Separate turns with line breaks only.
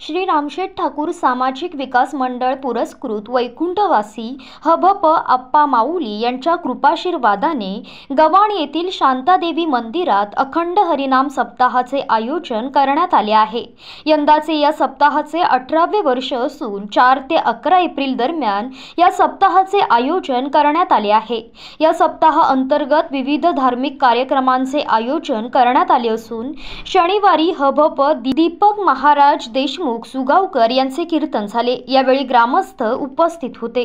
श्री रामशेठ ठाकूर सामाजिक विकास मंडळ पुरस्कृत वैकुंठवासी हभप आप्पा माऊली यांच्या कृपाशीर्वादाने गवाण येथील शांतादेवी मंदिरात अखंड हरिनाम सप्ताहाचे आयोजन करण्यात आले आहे यंदाचे या सप्ताहाचे अठरावे वर्ष असून चार ते अकरा एप्रिल दरम्यान या सप्ताहाचे आयोजन करण्यात आले आहे या सप्ताह अंतर्गत विविध धार्मिक कार्यक्रमांचे आयोजन करण्यात आले असून शनिवारी हभप दीपक महाराज देश देशमुख सुगावकर यांचे कीर्तन झाले यावेळी ग्रामस्थ उपस्थित होते